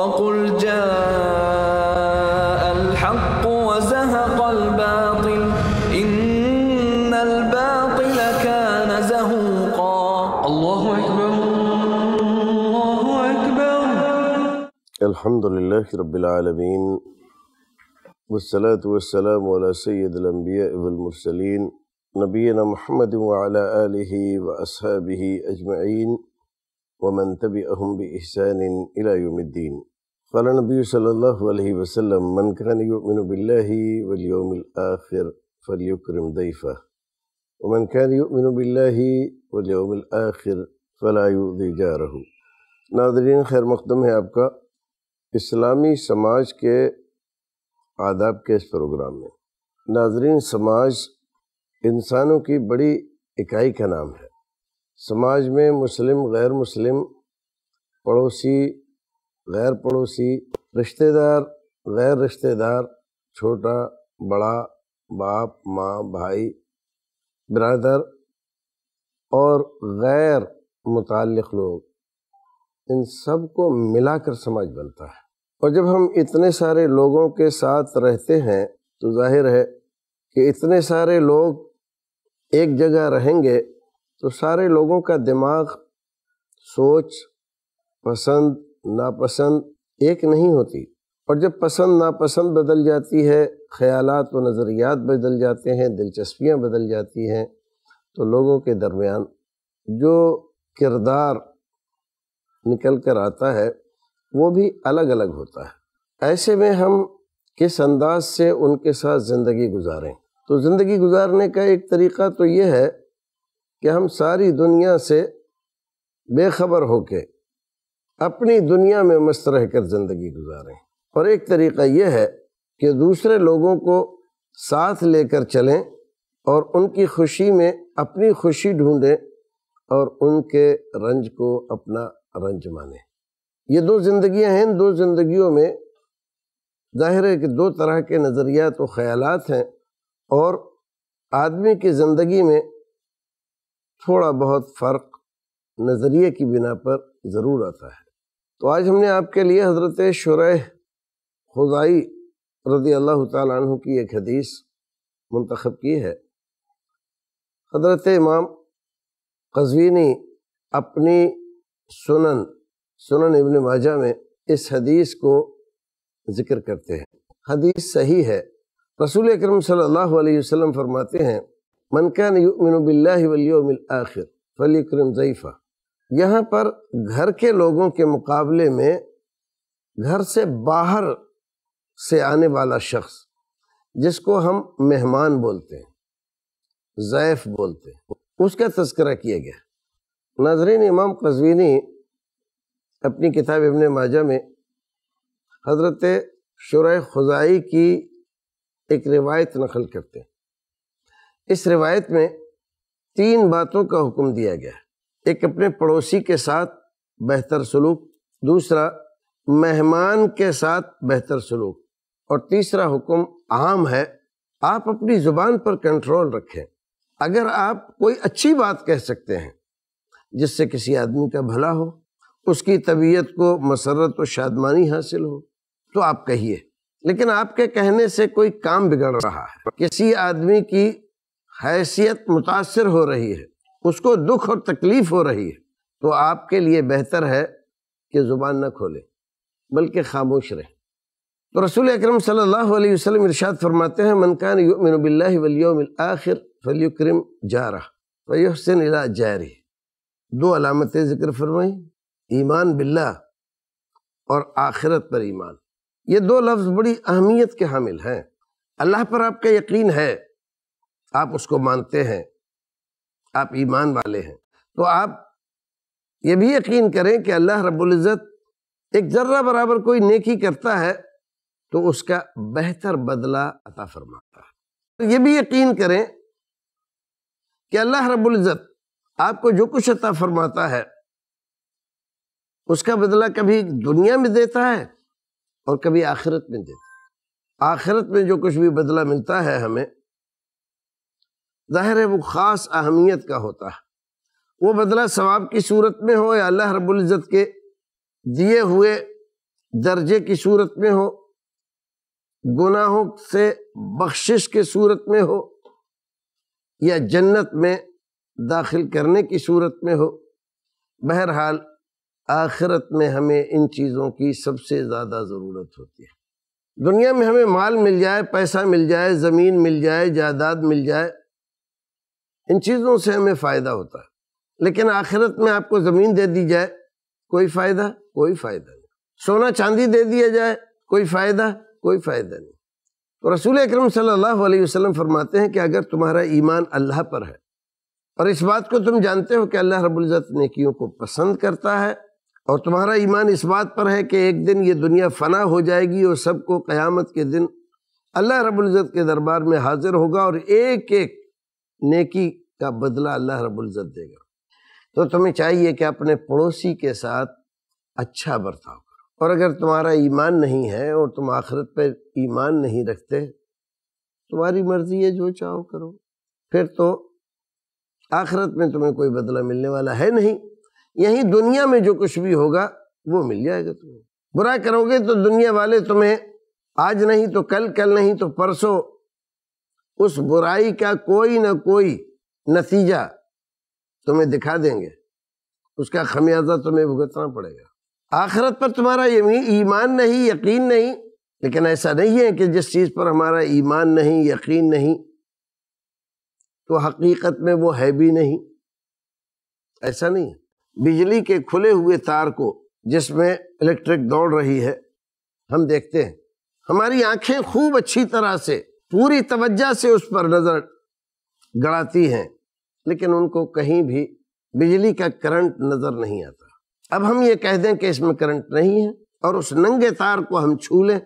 وقل جاء الحق وزهق الباطل إن الباطل كان زهوقا الله أكبر الله أكبر الحمد لله رب العالمين والصلاة والسلام على سيد الأنبياء والمرسلين نبينا محمد وعلى آله وأصحابه أجمعين ومن تبعهم بإحسان إلى يوم الدين قال النبي صلى الله عليه وسلم من كان يؤمن بالله واليوم الآخر فليكرم ضيفه ومن كان يؤمن بالله واليوم الآخر فلا يؤذي جاره ناظرین خیر مقدم ہے آپ کا اسلامی سماج کے آداب کے اس پروگرام میں ناظرین سماج انسانوں کی بڑی اکائی کا نام ہے سماج میں مسلم غیر مسلم پڑوسی गैर पड़ोसी रिश्तेदार गैर रिश्तेदार छोटा बड़ा बाप माँ भाई ब्रदर और गैर मुतल लोग इन सब को मिला कर समाज बनता है और जब हम इतने सारे लोगों के साथ रहते हैं तो जाहिर है कि इतने सारे लोग एक जगह रहेंगे तो सारे लोगों का दिमाग सोच पसंद नापसंद एक नहीं होती और जब पसंद नापसंद बदल जाती है ख्यालात व नज़रियात बदल जाते हैं दिलचस्पियाँ बदल जाती हैं तो लोगों के दरमियान जो किरदार निकल कर आता है वो भी अलग अलग होता है ऐसे में हम किस अंदाज से उनके साथ ज़िंदगी गुजारें तो ज़िंदगी गुजारने का एक तरीक़ा तो ये है कि हम सारी दुनिया से बेखबर होके अपनी दुनिया में मस्त रह कर ज़िंदगी गुजारें और एक तरीका यह है कि दूसरे लोगों को साथ लेकर चलें और उनकी खुशी में अपनी खुशी ढूंढें और उनके रंज को अपना रंज माने ये दो ज़िंदियाँ हैं दो ज़िंदगियों में जाहिर है कि दो तरह के नज़रियात तो ख़्यालात हैं और आदमी की ज़िंदगी में थोड़ा बहुत फ़र्क नज़रिए की बिना पर ज़रूर आता है तो आज हमने आपके लिए हज़रत शुर खुदाई रदी अल्लाह तु की एक हदीस मंतखब की है हज़रत इमाम कजवीनी अपनी सुनन सुनन इबन माजा में इस हदीस को ज़िक्र करते हैं हदीस सही है रसूल अक्रम सल्लल्लाहु अलैहि फरमाते हैं मनकान युमिन बिल्लाहि वल यौमिल आखिर फलिक्रम ज़ईफ़ा यहाँ पर घर के लोगों के मुकाबले में घर से बाहर से आने वाला शख्स जिसको हम मेहमान बोलते हैं ज़ैफ़ बोलते हैं उसका तस्करा किया गया नाजरीन इमाम कजवीनी अपनी किताब इबन माजा में हज़रत शुरह खुजाई की एक रिवायत नकल करते हैं इस रिवायत में तीन बातों का हुक्म दिया गया है एक अपने पड़ोसी के साथ बेहतर सलूक दूसरा मेहमान के साथ बेहतर सलूक और तीसरा हुक्म आम है आप अपनी ज़ुबान पर कंट्रोल रखें अगर आप कोई अच्छी बात कह सकते हैं जिससे किसी आदमी का भला हो उसकी तबीयत को मसरत व शादमानी हासिल हो तो आप कहिए लेकिन आपके कहने से कोई काम बिगड़ रहा है किसी आदमी की हैसियत मुतासर हो रही है उसको दुख और तकलीफ हो रही है तो आपके लिए बेहतर है कि ज़ुबान ना खोलें बल्कि खामोश रहें तो रसूल अक्रम सल्लल्लाहु अलैहि वसल्लम इरशाद फरमाते हैं मनकान आखिर फलयुक्रम जारा वसन इला जारी दो अलामतें ज़िक्र फरमाई ईमान बिल्ला और आखिरत पर ईमान ये दो लफ्ज़ बड़ी अहमियत के हामिल हैं अल्लाह पर आपका यकीन है आप उसको मानते हैं आप ईमान वाले हैं तो आप ये भी यकीन करें कि अल्लाह रब्ज़त एक जर्रा बराबर कोई नेकी करता है तो उसका बेहतर बदला अता फरमाता है तो ये भी यकीन करें कि अल्लाह रब्ज़त आपको जो कुछ अता फरमाता है उसका बदला कभी दुनिया में देता है और कभी आखिरत में देता है आखिरत में जो कुछ भी बदला मिलता है हमें ज़ाहिर है वो ख़ास अहमियत का होता है वो बदला सवाब की सूरत में हो या अल्लाह रबुल्ज़त के दिए हुए दर्जे की सूरत में हो गुनाहों से बख्शिश के सूरत में हो या जन्नत में दाखिल करने की सूरत में हो बहरहाल आखिरत में हमें इन चीज़ों की सबसे ज़्यादा ज़रूरत होती है दुनिया में हमें माल मिल जाए पैसा मिल जाए ज़मीन मिल जाए जायदाद मिल जाए इन चीज़ों से हमें फ़ायदा होता है लेकिन आखिरत में आपको ज़मीन दे दी जाए कोई फ़ायदा कोई फ़ायदा नहीं सोना चांदी दे दिया जाए कोई फ़ायदा कोई फ़ायदा नहीं तो रसूल अक्रम सल्लल्लाहु अलैहि फरमाते हैं कि अगर तुम्हारा ईमान अल्लाह पर है और इस बात को तुम जानते हो कि अल्लाह रबुल्ज़त नेकियों को पसंद करता है और तुम्हारा ईमान इस बात पर है कि एक दिन ये दुनिया फना हो जाएगी और सबको क़यामत के दिन अल्लाह रबुल्ज़त के दरबार में हाजिर होगा और एक एक नेकी का बदला अल्लाह रबुल्ज़त देगा तो तुम्हें चाहिए कि अपने पड़ोसी के साथ अच्छा बर्ताव करो और अगर तुम्हारा ईमान नहीं है और तुम आखिरत पर ईमान नहीं रखते तुम्हारी मर्ज़ी है जो चाहो करो फिर तो आखिरत में तुम्हें कोई बदला मिलने वाला है नहीं यहीं दुनिया में जो कुछ भी होगा वो मिल जाएगा तुम्हें बुरा करोगे तो दुनिया वाले तुम्हें आज नहीं तो कल कल नहीं तो परसों उस बुराई का कोई ना कोई नतीजा तुम्हें दिखा देंगे उसका खमियाजा तुम्हें भुगतना पड़ेगा आखिरत पर तुम्हारा ईमान नहीं यकीन नहीं लेकिन ऐसा नहीं है कि जिस चीज़ पर हमारा ईमान नहीं यकीन नहीं तो हकीकत में वो है भी नहीं ऐसा नहीं बिजली के खुले हुए तार को जिसमें इलेक्ट्रिक दौड़ रही है हम देखते हैं हमारी आंखें खूब अच्छी तरह से पूरी तवज्जा से उस पर नज़र गड़ाती हैं लेकिन उनको कहीं भी बिजली का करंट नज़र नहीं आता अब हम ये कह दें कि इसमें करंट नहीं है और उस नंगे तार को हम छू लें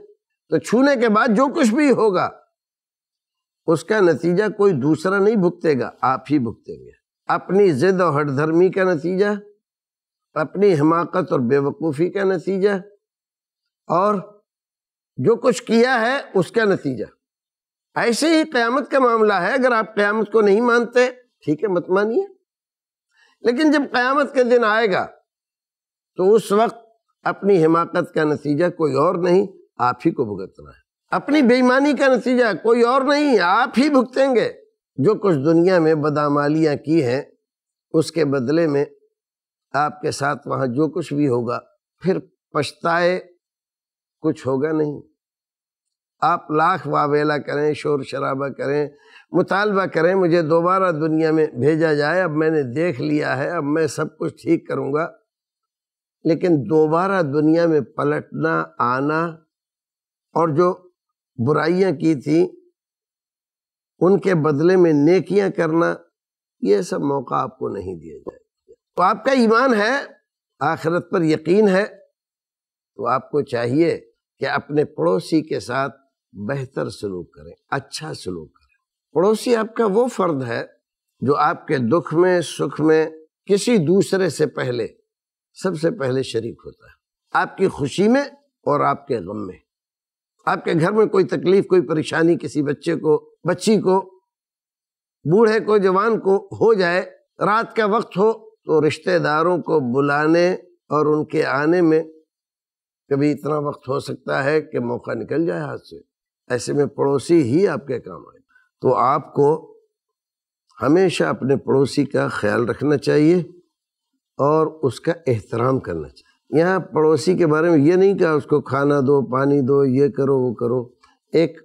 तो छूने के बाद जो कुछ भी होगा उसका नतीजा कोई दूसरा नहीं भुगतेगा आप ही भुगतेंगे अपनी जिद और हठधर्मी का नतीजा अपनी हिमाकत और बेवकूफ़ी का नतीजा और जो कुछ किया है उसका नतीजा ऐसे ही क्यामत का मामला है अगर आप क्यामत को नहीं मानते ठीक है मत मानिए लेकिन जब क़यामत के दिन आएगा तो उस वक्त अपनी हिमाकत का नतीजा कोई और नहीं आप ही को भुगतना है अपनी बेईमानी का नतीजा कोई और नहीं आप ही भुगतेंगे जो कुछ दुनिया में बदामालियाँ की हैं उसके बदले में आपके साथ वहाँ जो कुछ भी होगा फिर पछताए कुछ होगा नहीं आप लाख वावेला करें शोर शराबा करें मुतालबा करें मुझे दोबारा दुनिया में भेजा जाए अब मैंने देख लिया है अब मैं सब कुछ ठीक करूँगा लेकिन दोबारा दुनिया में पलटना आना और जो बुराइयाँ की थी उनके बदले में नेकियां करना ये सब मौका आपको नहीं दिया जाए तो आपका ईमान है आखिरत पर यकीन है तो आपको चाहिए कि अपने पड़ोसी के साथ बेहतर सलूक करें अच्छा सलूक करें पड़ोसी आपका वो फर्द है जो आपके दुख में सुख में किसी दूसरे से पहले सबसे पहले शरीक होता है आपकी खुशी में और आपके गम में आपके घर में कोई तकलीफ कोई परेशानी किसी बच्चे को बच्ची को बूढ़े को जवान को हो जाए रात का वक्त हो तो रिश्तेदारों को बुलाने और उनके आने में कभी इतना वक्त हो सकता है कि मौका निकल जाए हाथ से ऐसे में पड़ोसी ही आपके काम आए तो आपको हमेशा अपने पड़ोसी का ख्याल रखना चाहिए और उसका एहतराम करना चाहिए यहाँ पड़ोसी के बारे में ये नहीं कहा उसको खाना दो पानी दो ये करो वो करो एक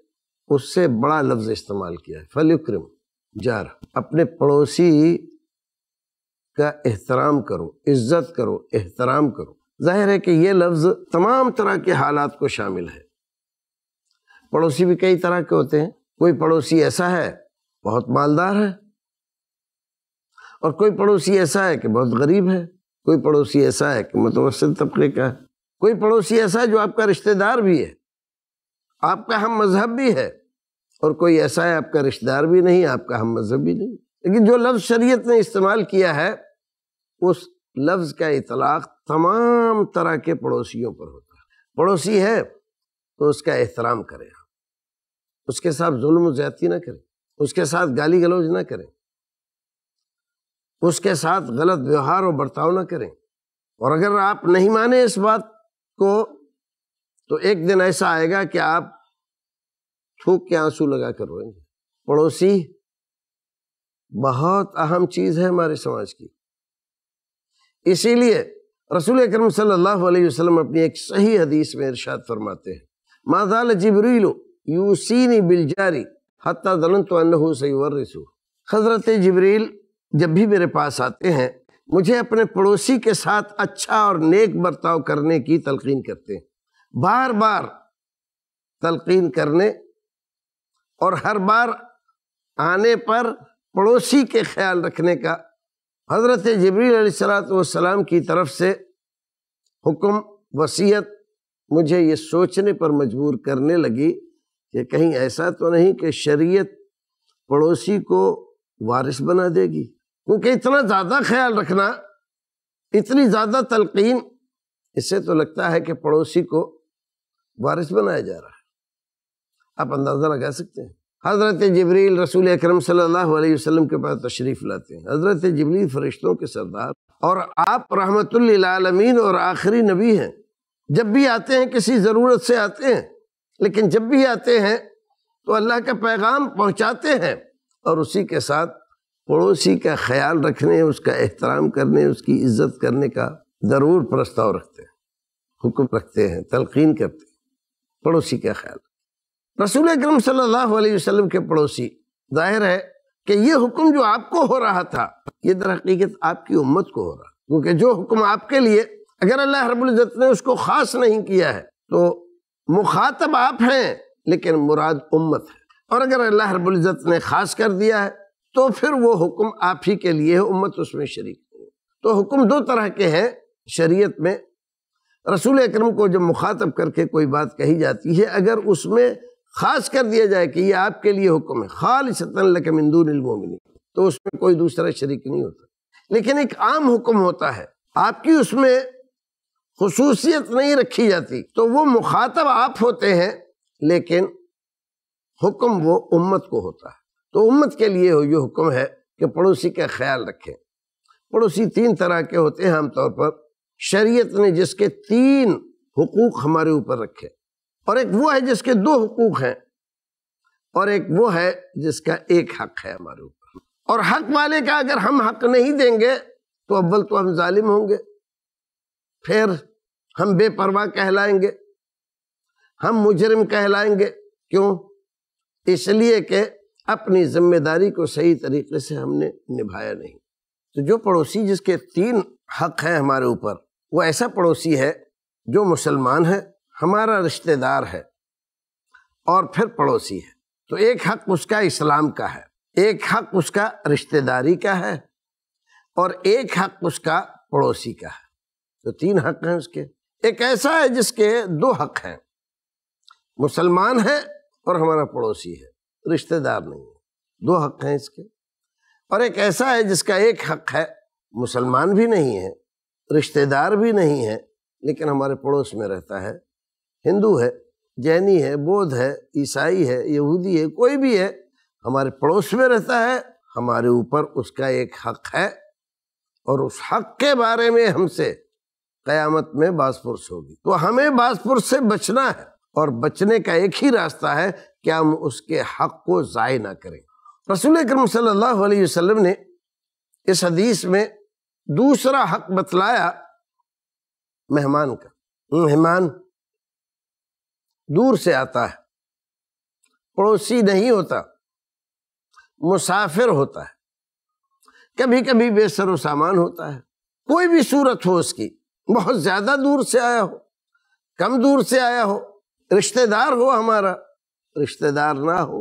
उससे बड़ा लफ्ज़ इस्तेमाल किया है फल उक्रम जार अपने पड़ोसी का एहतराम करो इज़्ज़त करो एहतराम करो जाहिर है कि ये लफ्ज़ तमाम तरह के हालात को शामिल है पड़ोसी भी कई तरह के होते हैं कोई पड़ोसी ऐसा है बहुत मालदार है और कोई पड़ोसी ऐसा है कि बहुत गरीब है कोई पड़ोसी ऐसा है कि मुतवसत तबके का है कोई पड़ोसी ऐसा है जो आपका रिश्तेदार भी है आपका हम मजहब भी है और कोई ऐसा है आपका रिश्तेदार भी नहीं आपका हम मजहब भी नहीं लेकिन जो लफ्ज़ शरीयत ने इस्तेमाल किया है उस लफ्ज़ का इतलाक़ तमाम तरह के पड़ोसियों पर होता है पड़ोसी है तो उसका एहतराम करें उसके साथ जुल्म ज्यादती ना करें उसके साथ गाली गलौज ना करें उसके साथ गलत व्यवहार और बर्ताव ना करें और अगर आप नहीं माने इस बात को तो एक दिन ऐसा आएगा कि आप थूक के आंसू लगा कर रोएंगे पड़ोसी बहुत अहम चीज़ है हमारे समाज की इसीलिए रसूल अक्रम सल्लल्लाहु अलैहि वसल्लम अपनी एक सही हदीस में इरशाद फरमाते हैं माजाल जबरीलो यूसीनी बिलजारी हती दलन तो सईवर हज़रत जबरील जब भी मेरे पास आते हैं मुझे अपने पड़ोसी के साथ अच्छा और नेक बर्ताव करने की तलकिन करते हैं बार बार तलकिन करने और हर बार आने पर पड़ोसी के ख्याल रखने का हज़रत जबरील की तरफ से हुक्म वसीयत मुझे ये सोचने पर मजबूर करने लगी कि कहीं ऐसा तो नहीं कि शरीयत पड़ोसी को वारिस बना देगी क्योंकि इतना ज़्यादा ख्याल रखना इतनी ज़्यादा तलकीन इससे तो लगता है कि पड़ोसी को वारिस बनाया जा रहा है आप अंदाज़ा लगा सकते हैं हज़रत जबरील रसूल अक्रम सल्लल्लाहु अलैहि वसल्लम के पास तशरीफ़ लाते हैं हज़रत जबरील फ़रिश्तों के सरदार और आप रहमतुल्लिलामीन और आखिरी नबी हैं जब भी आते हैं किसी ज़रूरत से आते हैं लेकिन जब भी आते हैं तो अल्लाह का पैगाम पहुंचाते हैं और उसी के साथ पड़ोसी का ख्याल रखने उसका एहतराम करने उसकी इज्जत करने का ज़रूर प्रस्ताव रखते हैं हुक्म रखते हैं तलकिन करते हैं पड़ोसी का ख्याल रसूल अक्रम सल्लल्लाहु वसल्लम के पड़ोसी जाहिर है कि ये हुक्म जो आपको हो रहा था ये दर हकीकत आपकी उम्मत को हो रहा क्योंकि जो हुक्म आपके लिए अगर अल्लाह रबुल्ज़त ने उसको ख़ास नहीं किया है तो मुखातब आप हैं लेकिन मुराद उम्मत है और अगर अल्लाह रबुल्ज़त ने ख़ास कर दिया है तो फिर वो हुक्म आप ही के लिए है उम्मत उसमें शरीक नहीं तो हुक्म दो तरह के हैं शरीयत में रसूल अक्रम को जब मुखातब करके कोई बात कही जाती है अगर उसमें ख़ास कर दिया जाए कि ये आपके लिए हुक्म है खाल सतनकमिंदूनमोमिन तो उसमें कोई दूसरा शरीक नहीं होता लेकिन एक आम हुक्म होता है आपकी उसमें खसूसियत नहीं रखी जाती तो वो मुखातब आप होते हैं लेकिन हुक्म वो उम्मत को होता है तो उम्मत के लिए ये हुक्म है कि पड़ोसी का ख्याल रखें पड़ोसी तीन तरह के होते हैं आमतौर पर शरीयत ने जिसके तीन हकूक हमारे ऊपर रखे और एक वो है जिसके दो हकूक हैं और एक वो है जिसका एक हक है हमारे ऊपर और हक वाले का अगर हम हक नहीं देंगे तो अव्वल तो हम जालिम होंगे फिर हम बेपरवाह कहलाएंगे हम मुजरिम कहलाएंगे क्यों इसलिए कि अपनी जिम्मेदारी को सही तरीके से हमने निभाया नहीं तो जो पड़ोसी जिसके तीन हक हैं हमारे ऊपर वो ऐसा पड़ोसी है जो मुसलमान है हमारा रिश्तेदार है और फिर पड़ोसी है तो एक हक उसका इस्लाम का है एक हक उसका रिश्तेदारी का है और एक हक उसका पड़ोसी का है तो तीन हक हैं उसके एक ऐसा है जिसके दो हक हैं मुसलमान है और हमारा पड़ोसी है रिश्तेदार नहीं है दो हक हैं इसके और एक ऐसा है जिसका एक हक है मुसलमान भी नहीं है रिश्तेदार भी नहीं है लेकिन हमारे पड़ोस में रहता है हिंदू है जैनी है बौद्ध है ईसाई है यहूदी है कोई भी है हमारे पड़ोस में रहता है हमारे ऊपर उसका एक हक है और उस हक के बारे में हमसे कयामत में बासपुरुष होगी तो हमें बासपुरुष से बचना है और बचने का एक ही रास्ता है कि हम उसके हक को ज़ाय ना करें रसूल करम सल्लल्लाहु ने इस हदीस में दूसरा हक बतलाया मेहमान का मेहमान दूर से आता है पड़ोसी नहीं होता मुसाफिर होता है कभी कभी बेसर सामान होता है कोई भी सूरत हो उसकी बहुत ज्यादा दूर से आया हो कम दूर से आया हो रिश्तेदार हो हमारा रिश्तेदार ना हो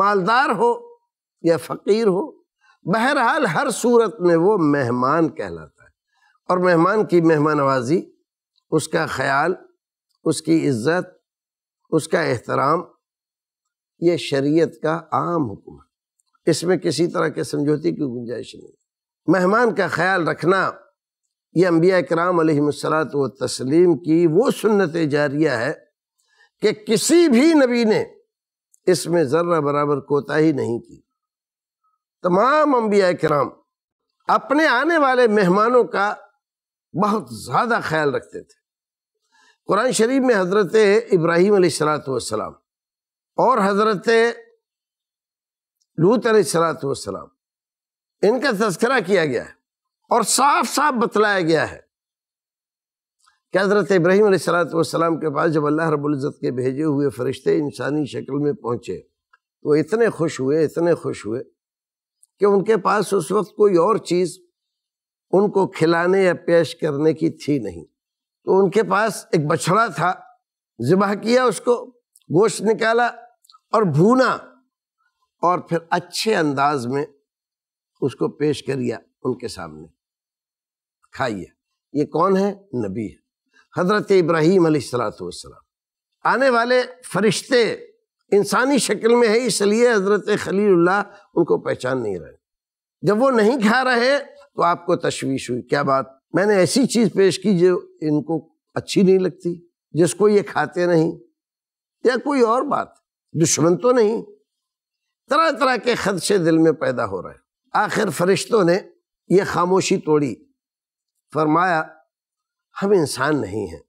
मालदार हो या फकीर हो बहरहाल हर सूरत में वो मेहमान कहलाता है और मेहमान की मेहमान उसका ख्याल उसकी इज्जत उसका एहतराम ये शरीयत का आम हुक्म है इसमें किसी तरह के समझौते की गुंजाइश नहीं मेहमान का ख्याल रखना ये अम्बिया कराम सलात व तस्लीम की वो सुन्नत जारिया है कि किसी भी नबी ने इसमें ज़र्रा बराबर कोताही नहीं की तमाम अम्बिया कराम अपने आने वाले मेहमानों का बहुत ज़्यादा ख्याल रखते थे कुरान शरीफ में हज़रत इब्राहिम सलातम और हज़रत लूत वाम इनका तस्करा किया गया है और साफ साफ बतलाया गया है कि हज़रत इब्राहिम सलाम के पास जब अल्लाह रबुल्ज़त के भेजे हुए फरिश्ते इंसानी शक्ल में पहुँचे तो इतने खुश हुए इतने खुश हुए कि उनके पास उस वक्त कोई और चीज़ उनको खिलाने या पेश करने की थी नहीं तो उनके पास एक बछड़ा था ज़िबाह किया उसको गोश्त निकाला और भूना और फिर अच्छे अंदाज में उसको पेश कर उनके सामने खाइए ये कौन है नबी है हज़रत इब्राहिम सलातम आने वाले फरिश्ते इंसानी शक्ल में है इसलिए हज़रत खलील उनको पहचान नहीं रहे जब वो नहीं खा रहे तो आपको तशवीश हुई क्या बात मैंने ऐसी चीज़ पेश की जो इनको अच्छी नहीं लगती जिसको ये खाते नहीं या कोई और बात दुश्मन तो नहीं तरह तरह के खदशे दिल में पैदा हो रहे आखिर फरिश्तों ने यह खामोशी तोड़ी फरमाया हम इंसान नहीं हैं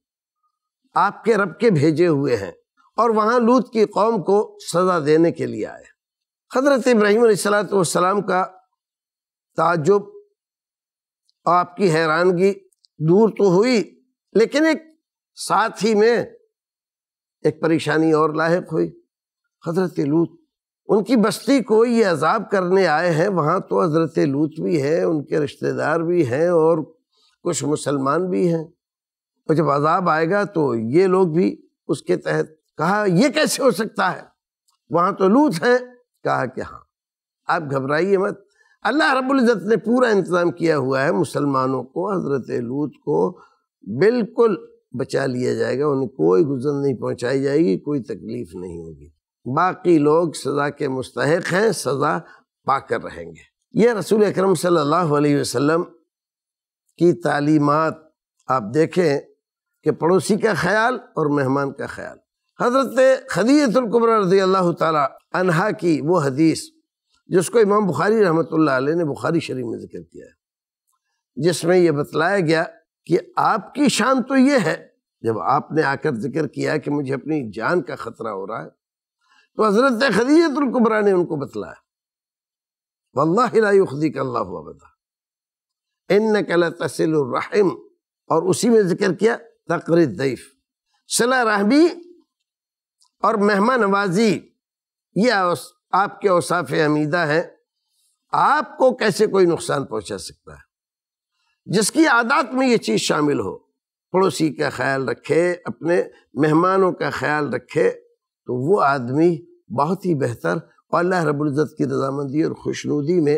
आपके रब के भेजे हुए हैं और वहाँ लूत की कौम को सज़ा देने के लिए आए हज़रत इब्राहिम सलाम का ताजुब आपकी हैरानगी दूर तो हुई लेकिन एक साथ ही में एक परेशानी और लाक हुई हज़रत लूत उनकी बस्ती को ये अजाब करने आए हैं वहाँ तो हज़रत लूत भी हैं उनके रिश्तेदार भी हैं और कुछ मुसलमान भी हैं और जब अजाब आएगा तो ये लोग भी उसके तहत कहा यह कैसे हो सकता है वहां तो लूत हैं कहा कि हाँ आप घबराइए मत अल्लाह रब्ज़त ने पूरा इंतज़ाम किया हुआ है मुसलमानों को हज़रत लूत को बिल्कुल बचा लिया जाएगा उन्हें कोई गुजर नहीं पहुँचाई जाएगी कोई तकलीफ़ नहीं होगी बाकी लोग सज़ा के मुस्तक हैं सज़ा पाकर रहेंगे यह रसूल अक्रम सल्लल्लाहु अलैहि वसल्लम की तालीमत आप देखें कि पड़ोसी का ख्याल और मेहमान का ख्याल हज़रत खदीतुल्कुब्रा रजी अल्लाह तहा की वो हदीस जिसको इमाम बुखारी रहमत ने बुखारी शरीफ में ज़िक्र किया है जिसमें यह बतलाया गया कि आपकी शान तो ये है जब आपने आकर जिक्र किया कि मुझे अपनी जान का ख़तरा हो रहा है तो हज़रत खदीतुल्कुब्रा ने उनको बतलाया वल्ला खुदी का अल्लाह हुआ बता इन कला तसिलरहम और उसी में जिक्र किया तकर सला रहमी और मेहमान नवाजी यह आपके औसाफ हमीदा है आपको कैसे कोई नुकसान पहुंचा सकता है जिसकी आदत में ये चीज़ शामिल हो पड़ोसी का ख्याल रखे अपने मेहमानों का ख्याल रखे तो वो आदमी बहुत ही बेहतर और अल्लाह रबुल्ज़त की रजामंदी और खुशनुदी में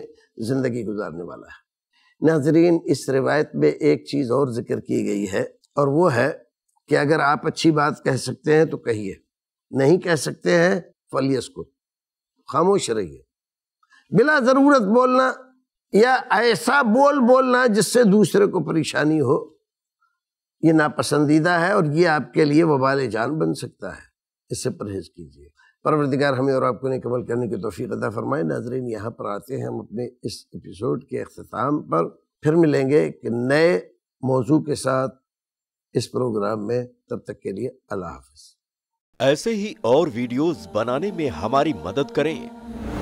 ज़िंदगी गुजारने वाला है नाजरीन इस रिवायत में एक चीज़ और ज़िक्र की गई है और वो है कि अगर आप अच्छी बात कह सकते हैं तो कहिए नहीं कह सकते हैं फलियस को खामोश रहिए बिला ज़रूरत बोलना या ऐसा बोल बोलना जिससे दूसरे को परेशानी हो ये नापसंदीदा है और ये आपके लिए वबाल जान बन सकता है इससे परहेज कीजिए परवरदिगार हमें और आपको निकमल करने की तोफ़ी अदा फरमाए नाजरीन यहाँ पर आते हैं हम अपने इस एपिसोड के अख्ताम पर फिर मिलेंगे कि नए मौजू के साथ इस प्रोग्राम में तब तक के लिए अल्लाह हाफ ऐसे ही और वीडियोस बनाने में हमारी मदद करें